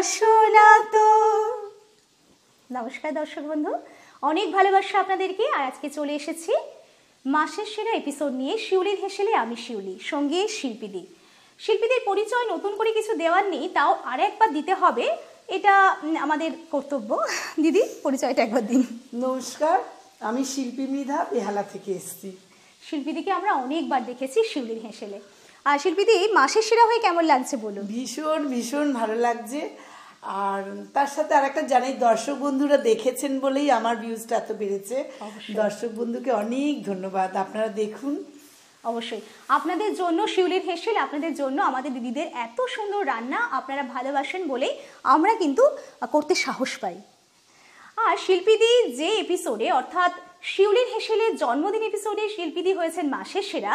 বাসনা তো নমস্কার দর্শক বন্ধু অনেক ভালোবাসা আপনাদেরকে আর আজকে চলে এসেছি মাসের সেরা এপিসোড নিয়ে শিউলির হেসেলে আমি শিউলি সঙ্গে শিল্পীদি শিল্পীদের পরিচয় নতুন করে কিছু দেওয়ার নেই তাও আর একবার দিতে হবে এটা আমাদের কর্তব্য দিদি পরিচয়টা একবার দিন নমস্কার আমি শিল্পী মৃধা বেহালা থেকে এসেছি শিল্পীদিকে আমরা অনেকবার দেখেছি শিউলির হেসেলে আর শিল্পীদি মাসের সেরা হয়ে কেমন লাগছে বলুন ভীষণ ভীষণ ভালো লাগছে আর তার সাথে আর একটা জানাই দর্শক বন্ধুরা দেখেছেন বলেই আমার ভিউজটা এত বেড়েছে দর্শক বন্ধুকে অনেক ধন্যবাদ আপনারা দেখুন অবশ্যই আপনাদের জন্য শিউলির হেসেল আপনাদের জন্য আমাদের দিদিদের এত সুন্দর রান্না আপনারা ভালোবাসেন বলেই আমরা কিন্তু করতে সাহস পাই আর শিল্পীদি যে এপিসোডে অর্থাৎ শিউলির হেসেলের জন্মদিন এপিসোডে শিল্পীদি হয়েছেন মাসের সেরা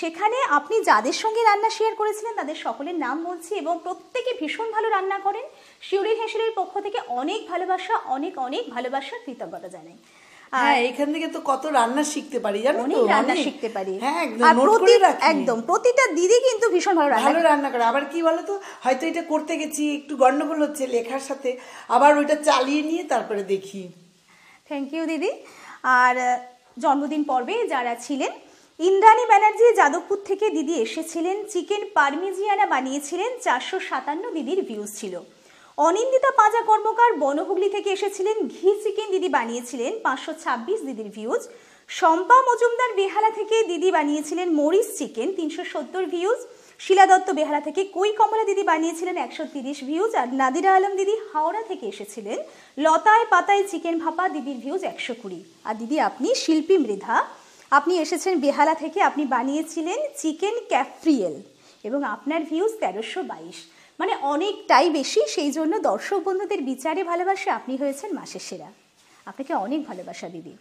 সেখানে আপনি যাদের সঙ্গে রান্না শেয়ার করেছিলেন তাদের সকলের নাম বলছি এবং প্রত্যেকে ভীষণ ভালো রান্না করেন শিউরি হেসেলের পক্ষ থেকে অনেক ভালোবাসা অনেক অনেক ভালোবাসা কৃতজ্ঞতা জানাই হ্যাঁ এখান থেকে তো কত রান্না শিখতে পারি জানো তো রান্না শিখতে পারি হ্যাঁ একদম প্রতিটা দিদি কিন্তু ভীষণ ভালো ভালো রান্না করে আবার কি বলতো হয়তো এটা করতে গেছি একটু গন্ডগোল হচ্ছে লেখার সাথে আবার ওইটা চালিয়ে নিয়ে তারপরে দেখি থ্যাংক ইউ দিদি আর জন্মদিন পর্বে যারা ছিলেন ইন্দ্রাণী ব্যানার্জি যাদবপুর থেকে দিদি এসেছিলেন চিকেন পারমিজিয়ানা বানিয়েছিলেন চারশো সাতান্ন দিদির ভিউজ ছিল অনিন্দিতা পাজা কর্মকার বনহুগলি থেকে এসেছিলেন ঘি চিকেন দিদি বানিয়েছিলেন পাঁচশো ছাব্বিশ দিদির ভিউজ শম্পা মজুমদার বেহালা থেকে দিদি বানিয়েছিলেন মরিচ চিকেন তিনশো সত্তর ভিউজ শিলা দত্ত বেহালা থেকে কই কমলা দিদি বানিয়েছিলেন একশো তিরিশ ভিউজ আর নাদিরা আলম দিদি হাওড়া থেকে এসেছিলেন লতায় পাতায় চিকেন ভাপা দিদির ভিউজ একশো কুড়ি আর দিদি আপনি শিল্পী মৃধা আপনি এসেছেন বেহালা থেকে আপনি বানিয়েছিলেন চিকেন ক্যাফ্রিয়েল এবং আপনার ভিউজ তেরোশো বাইশ মানে অনেকটাই বেশি সেই জন্য দর্শক বন্ধুদের বিচারে ভালোবাসে আপনি হয়েছেন মাসের সেরা আপনাকে অনেক ভালোবাসা দিদি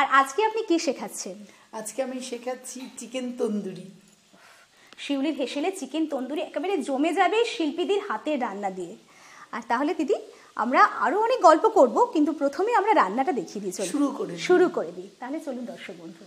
আর আজকে আপনি কি শেখাচ্ছেন আজকে আমি শেখাচ্ছি চিকেন তন্দুরি শিউলির হেসেলে চিকেন তন্দুরি একেবারে জমে যাবে শিল্পীদের হাতের রান্না দিয়ে আর তাহলে দিদি আমরা আরও অনেক গল্প করব কিন্তু প্রথমে আমরা রান্নাটা দেখিয়ে দিই শুরু করে শুরু করে দিই তাহলে চলুন দর্শক বন্ধু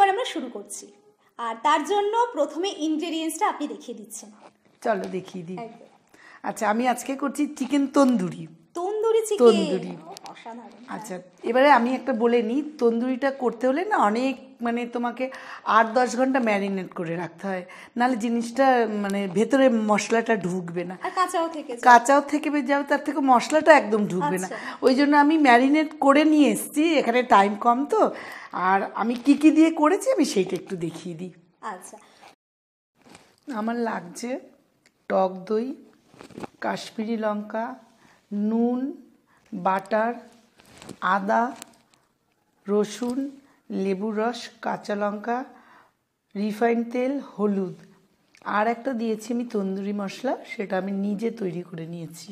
এবার আমরা শুরু করছি আর তার জন্য প্রথমে ইনগ্রেডিয়েন্টসটা আপনি দেখিয়ে দিচ্ছেন চলো দেখিয়ে দিই আচ্ছা আমি আজকে করছি চিকেন তন্দুরি তন্দুরি চিকেন তন্দুরি অসাধারণ আচ্ছা এবারে আমি একটা বলে নিই তন্দুরিটা করতে হলে না অনেক মানে তোমাকে আট দশ ঘন্টা ম্যারিনেট করে রাখতে হয় নাহলে জিনিসটা মানে ভেতরে মশলাটা ঢুকবে না কাঁচাও থেকে কাঁচাও থেকে যাবে তার থেকে মশলাটা একদম ঢুকবে না আচ্ছা। ওই জন্য আমি ম্যারিনেট করে নিয়ে এসছি এখানে টাইম কম তো আর আমি কি কি দিয়ে করেছি আমি সেইটা একটু দেখিয়ে দিই আচ্ছা আমার লাগছে টক দই কাশ্মীরি লঙ্কা নুন বাটার আদা রসুন লেবুর রস কাঁচা লঙ্কা রিফাইন তেল হলুদ আর একটা দিয়েছি আমি তন্দুরি মশলা সেটা আমি নিজে তৈরি করে নিয়েছি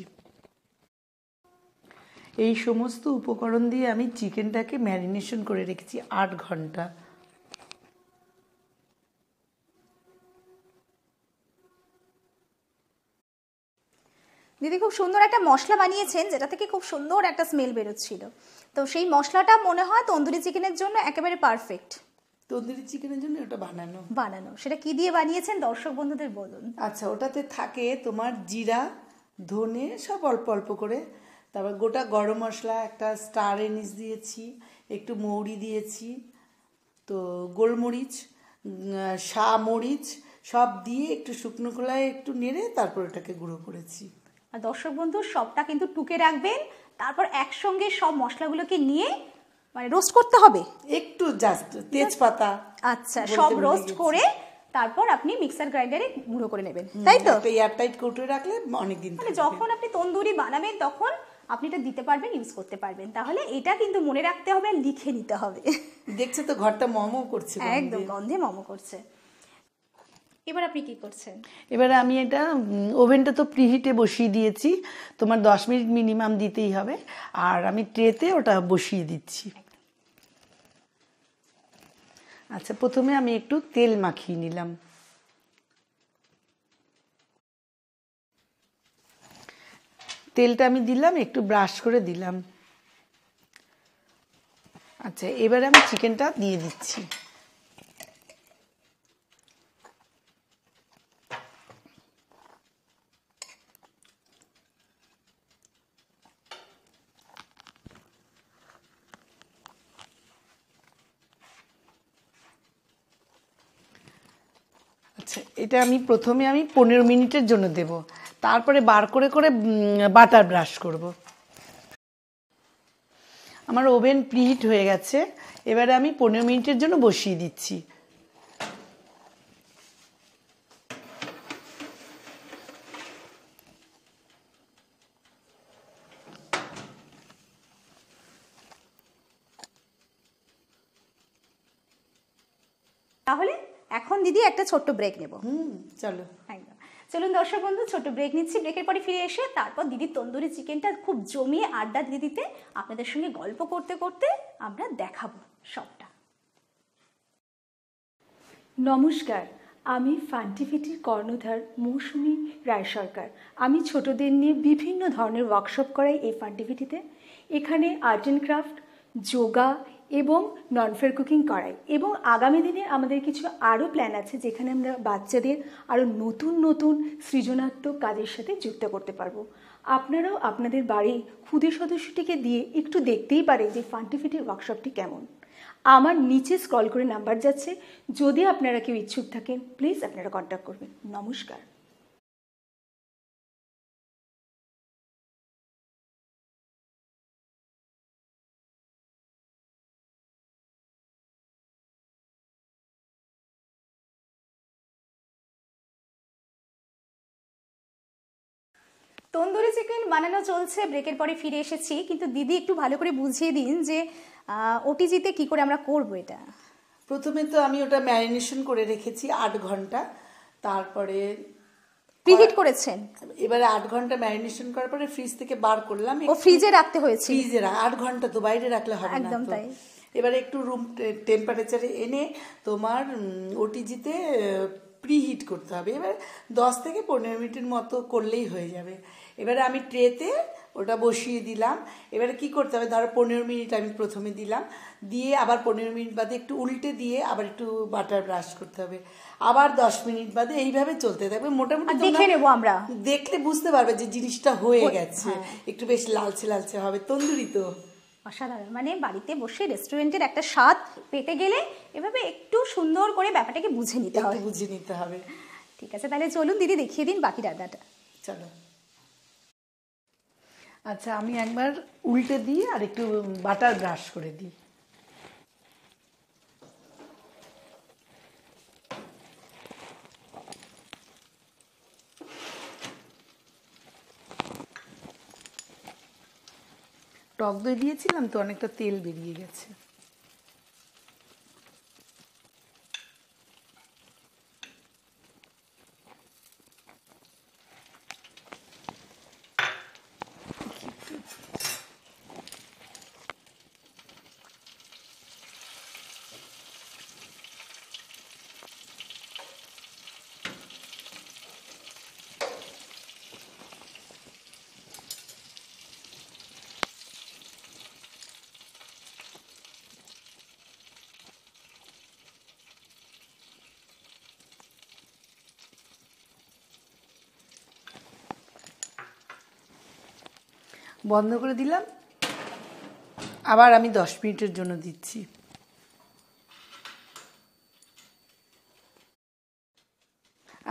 এই সমস্ত উপকরণ দিয়ে আমি চিকেনটাকে ম্যারিনেশন করে রেখেছি আট ঘন্টা দিদি খুব সুন্দর একটা মশলা বানিয়েছেন যেটা থেকে খুব সুন্দর একটা স্মেল বেরোচ্ছিল তো সেই মশলাটা মনে হয় তন্দুরি চিকেনের জন্য একেবারে পারফেক্ট তন্দুরি চিকেনের জন্য ওটা বানানো বানানো সেটা কি দিয়ে বানিয়েছেন দর্শক বন্ধুদের বলুন আচ্ছা ওটাতে থাকে তোমার জিরা ধনে সব অল্প অল্প করে তারপর গোটা গরম মশলা একটা স্টার এনিস দিয়েছি একটু মৌরি দিয়েছি তো গোলমরিচ শাহ মরিচ সব দিয়ে একটু শুকনো খোলায় একটু নেড়ে তারপর ওটাকে গুঁড়ো করেছি আর দর্শক বন্ধু সবটা কিন্তু টুকে রাখবেন তারপর একসঙ্গে সব মশলাগুলোকে নিয়ে মানে রোস্ট করতে হবে একটু জাস্ট তেজপাতা আচ্ছা সব রোস্ট করে তারপর আপনি মিক্সার গ্রাইন্ডারে গুঁড়ো করে নেবেন তাই তো এয়ার টাইট কোটে রাখলে অনেক দিন মানে যখন আপনি তন্দুরি বানাবেন তখন আপনি এটা দিতে পারবেন ইউজ করতে পারবেন তাহলে এটা কিন্তু মনে রাখতে হবে আর লিখে নিতে হবে দেখছে তো ঘরটা মমও করছে একদম গন্ধে মমো করছে এবার আপনি কি করছেন এবার আমি এটা ওভেনটা তো প্রিহিটে বসিয়ে দিয়েছি তোমার দশ মিনিট মিনিমাম দিতেই হবে আর আমি ট্রেতে ওটা বসিয়ে দিচ্ছি আচ্ছা প্রথমে আমি একটু তেল মাখিয়ে নিলাম তেলটা আমি দিলাম একটু ব্রাশ করে দিলাম আচ্ছা এবারে আমি চিকেনটা দিয়ে দিচ্ছি এটা আমি প্রথমে আমি পনেরো মিনিটের জন্য দেব তারপরে বার করে করে বাটার ব্রাশ করব। আমার ওভেন প্রিহিট হয়ে গেছে এবারে আমি পনেরো মিনিটের জন্য বসিয়ে দিচ্ছি একটা ছোট্ট ব্রেক নেব হুম চলো চলুন দর্শক বন্ধু ছোট্ট ব্রেক নিচ্ছি ব্রেকের পরে ফিরে এসে তারপর দিদির তন্দুরি চিকেনটা খুব জমিয়ে আড্ডা দিয়ে দিতে আপনাদের সঙ্গে গল্প করতে করতে আমরা দেখাবো সবটা নমস্কার আমি ফান্টিফিটির কর্ণধার মৌসুমি রায় সরকার আমি ছোটদের নিয়ে বিভিন্ন ধরনের ওয়ার্কশপ করাই এই ফান্টিফিটিতে এখানে আর্ট অ্যান্ড ক্রাফট যোগা এবং ননফেয়ার কুকিং করাই এবং আগামী দিনে আমাদের কিছু আরও প্ল্যান আছে যেখানে আমরা বাচ্চাদের আরও নতুন নতুন সৃজনাত্মক কাজের সাথে যুক্ত করতে পারবো আপনারাও আপনাদের বাড়ির ক্ষুদে সদস্যটিকে দিয়ে একটু দেখতেই পারে যে ফান্টিফিটির ওয়ার্কশপটি কেমন আমার নিচে স্ক্রল করে নাম্বার যাচ্ছে যদি আপনারা কেউ ইচ্ছুক থাকেন প্লিজ আপনারা কন্ট্যাক্ট করবেন নমস্কার তন্দুরি চিকেন বানানো চলছে ব্রেকের পরে ফিরে এসেছি কিন্তু দিদি একটু ভালো করে বুঝিয়ে দিন যে ওটিজিতে কি করে আমরা করব এটা প্রথমে তো আমি ওটা ম্যারিনেশন করে রেখেছি আট ঘন্টা তারপরে প্রিহিট করেছেন এবারে আট ঘন্টা ম্যারিনেশন করার পরে ফ্রিজ থেকে বার করলাম ও ফ্রিজে রাখতে হয়েছে ফ্রিজে আট ঘন্টা তো বাইরে রাখলে হবে একদম তাই এবারে একটু রুম টেম্পারেচারে এনে তোমার ওটিজিতে প্রিহিট করতে হবে এবার দশ থেকে পনেরো মিনিটের মতো করলেই হয়ে যাবে এবারে আমি ট্রেতে ওটা বসিয়ে দিলাম এবারে কি করতে হবে ধরো পনেরো মিনিট আমি প্রথমে দিলাম দিয়ে আবার পনেরো মিনিট বাদে একটু উল্টে দিয়ে আবার একটু বাটার ব্রাশ করতে হবে আবার দশ মিনিট বাদে এইভাবে চলতে থাকবে মোটামুটি দেখে নেবো আমরা দেখলে বুঝতে পারবে যে জিনিসটা হয়ে গেছে হ্যাঁ। একটু বেশ লালচে লালচে হবে তন্দুরি তো অসাধারণ মানে বাড়িতে বসে রেস্টুরেন্টের একটা স্বাদ পেতে গেলে এভাবে একটু সুন্দর করে ব্যাপারটাকে বুঝে নিতে হবে বুঝে নিতে হবে ঠিক আছে তাহলে চলুন দিদি দেখিয়ে দিন বাকি রান্নাটা চলো আচ্ছা আমি একবার উল্টে দিয়ে আর একটু বাটার ব্রাশ করে দিই টক দই দিয়েছিলাম তো অনেকটা তেল বেরিয়ে গেছে বন্ধ করে দিলাম আবার আমি দশ মিনিটের জন্য দিচ্ছি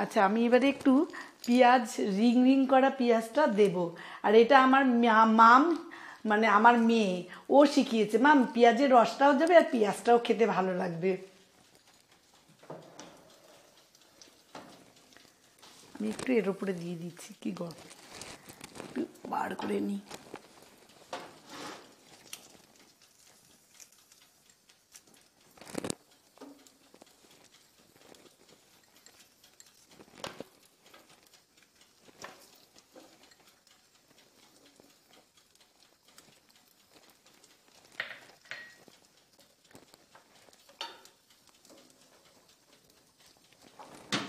আচ্ছা আমি এবারে একটু পেঁয়াজ রিং রিং করা পেঁয়াজটা দেব আর এটা আমার মাম মানে আমার মেয়ে ও শিখিয়েছে মাম পেঁয়াজের রসটাও যাবে আর পেঁয়াজটাও খেতে ভালো লাগবে আমি একটু এর উপরে দিয়ে দিচ্ছি কি গল্প একটু বার করে নিই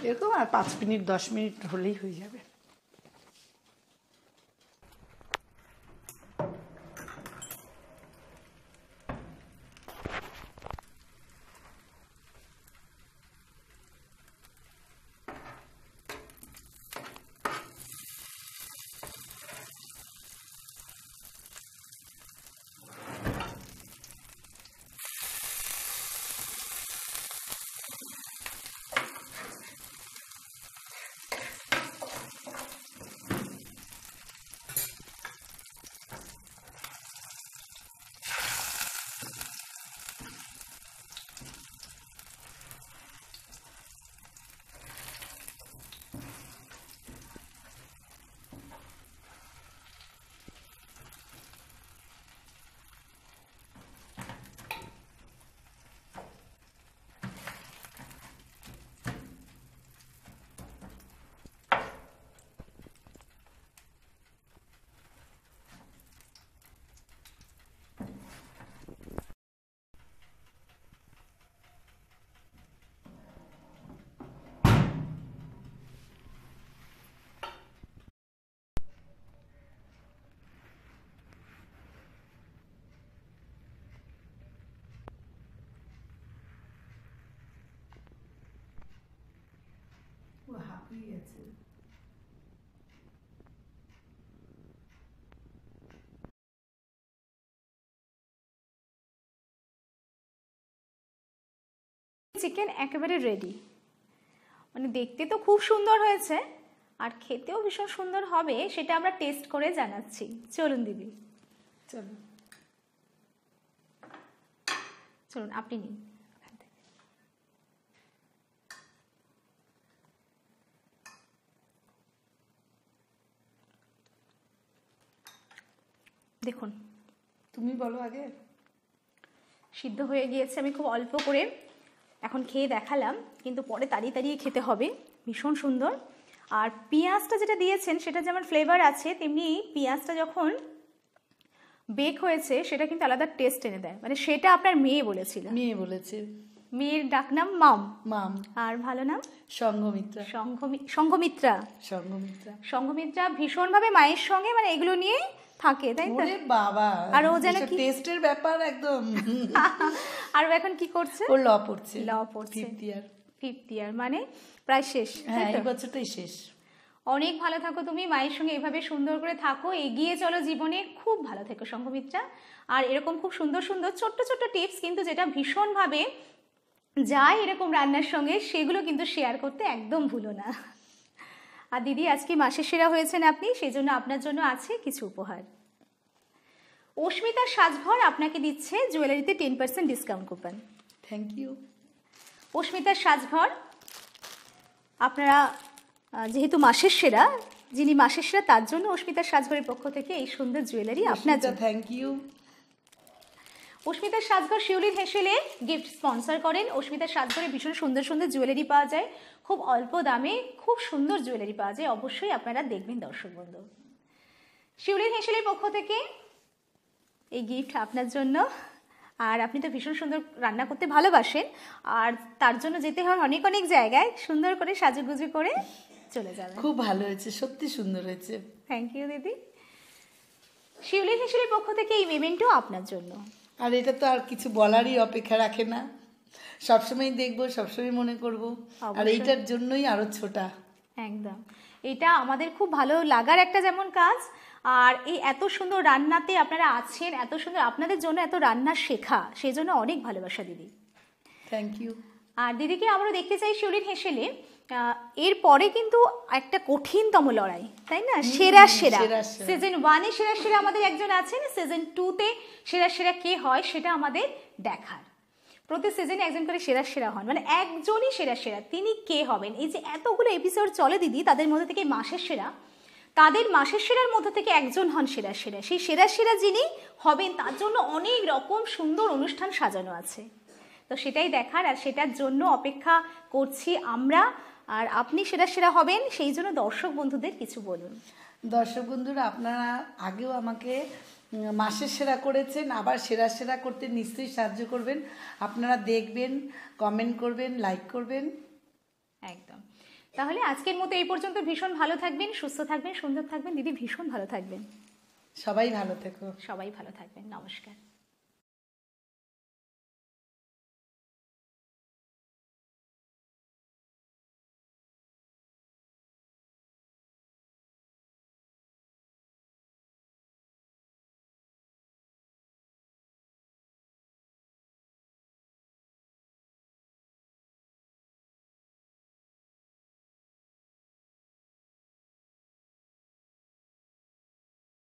এরকম আর পাঁচ মিনিট দশ মিনিট হলেই হয়ে যাবে চিকেন একেবারে রেডি মানে দেখতে তো খুব সুন্দর হয়েছে আর খেতেও ভীষণ সুন্দর হবে সেটা আমরা টেস্ট করে জানাচ্ছি চলুন দিদি চলুন চলুন আপনি নিন দেখুন তুমি বলো আগে সিদ্ধ হয়ে গিয়েছে আমি খুব অল্প করে এখন খেয়ে দেখালাম কিন্তু পরে তাড়িয়ে তাড়িয়ে খেতে হবে ভীষণ সুন্দর আর পেঁয়াজটা যেটা দিয়েছেন সেটা যেমন ফ্লেভার আছে তেমনি পেঁয়াজটা যখন বেক হয়েছে সেটা কিন্তু আলাদা টেস্ট এনে দেয় মানে সেটা আপনার মেয়ে বলেছিল মেয়ে বলেছে মেয়ের ডাক নাম মাম মাম আর ভালো নাম সংঘমিত্রা সংঘমিত্রা সংঘমিত্রা সংঘমিত্রা ভীষণভাবে মায়ের সঙ্গে মানে এগুলো নিয়ে থাকে তাই না বাবা আর ও যেন কি টেস্টের ব্যাপার একদম আর এখন কি করছে ও ল পড়ছে ল পড়ছে ফিফথ ইয়ার ফিফথ ইয়ার মানে প্রায় শেষ হ্যাঁ এই বছরটাই শেষ অনেক ভালো থাকো তুমি মায়ের সঙ্গে এভাবে সুন্দর করে থাকো এগিয়ে চলো জীবনে খুব ভালো থেকো সংঘমিত্রা আর এরকম খুব সুন্দর সুন্দর ছোট্ট ছোট্ট টিপস কিন্তু যেটা ভীষণভাবে যায় এরকম রান্নার সঙ্গে সেগুলো কিন্তু শেয়ার করতে একদম ভুলো না আর দিদি আজকে মাসের সেরা হয়েছেন আপনি সেই জন্য আপনার জন্য আছে কিছু উপহার অস্মিতা সাজঘর আপনাকে দিচ্ছে জুয়েলারিতে ten percent discount coupon thank you Asmita Sajghar আপনারা যেহেতু মাসের সেরা যিনি মাসের সেরা তার জন্য অস্মিতা সাজঘরের পক্ষ থেকে এই সুন্দর জুয়েলারি আপনার থ্যাংক ইউ অস্মিতা সাজঘর শিউলির হেসেলে গিফট স্পন্সর করেন অস্মিতা সাজঘরে ভীষণ সুন্দর সুন্দর জুয়েলারি পাওয়া যায় খুব অল্প দামে খুব সুন্দর জুয়েলারি পাওয়া যায় অবশ্যই আপনারা দেখবেন দর্শক বন্ধু শিউলির হেঁসেলের পক্ষ থেকে এই গিফট আপনার জন্য আর আপনি তো ভীষণ সুন্দর রান্না করতে ভালোবাসেন আর তার জন্য যেতে হয় অনেক অনেক জায়গায় সুন্দর করে সাজুগুজু করে চলে যাবে খুব ভালো হয়েছে সত্যি সুন্দর হয়েছে থ্যাংক ইউ দিদি শিউলির হেঁসেলের পক্ষ থেকে এই মেমেন্টও আপনার জন্য আর এটা তো আর কিছু বলারই অপেক্ষা রাখে না সবসময় দেখবো সবসময় মনে করব আর এইটার জন্যই আরো ছোটা একদম এটা আমাদের খুব ভালো লাগার একটা যেমন কাজ আর এই এত সুন্দর রান্নাতে আপনারা আছেন এত সুন্দর আপনাদের জন্য এত রান্না শেখা সেই জন্য অনেক ভালোবাসা দিদি থ্যাংক ইউ আর দিদিকে আমরা দেখতে চাই শিউলিন হেসেলে এরপরে কিন্তু একটা কঠিনতম লড়াই তাই না সেরা সেরা সিজন ওয়ানে সেরা সেরা আমাদের একজন আছেন সিজন টুতে সেরা সেরা কে হয় সেটা আমাদের দেখার প্রতি সিজনে একজন করে সেরা সেরা হন মানে একজনই সেরা সেরা তিনি কে হবেন এই যে এতগুলো এপিসোড চলে দিদি তাদের মধ্যে থেকে মাসের সেরা তাদের মাসের সেরার মধ্যে থেকে একজন হন সেরা সেরা সেই সেরা সেরা যিনি হবেন তার জন্য অনেক রকম সুন্দর অনুষ্ঠান সাজানো আছে তো সেটাই দেখার আর সেটার জন্য অপেক্ষা করছি আমরা আর আপনি সেরা সেরা হবেন সেই জন্য দর্শক বন্ধুদের কিছু বলুন দর্শক বন্ধুরা আপনারা আগেও আমাকে মাসের সেরা করেছেন আবার সেরা সেরা করতে নিশ্চয়ই সাহায্য করবেন আপনারা দেখবেন কমেন্ট করবেন লাইক করবেন একদম তাহলে আজকের মতো এই পর্যন্ত ভীষণ ভালো থাকবেন সুস্থ থাকবেন সুন্দর থাকবেন দিদি ভীষণ ভালো থাকবেন সবাই ভালো থেকো সবাই ভালো থাকবেন নমস্কার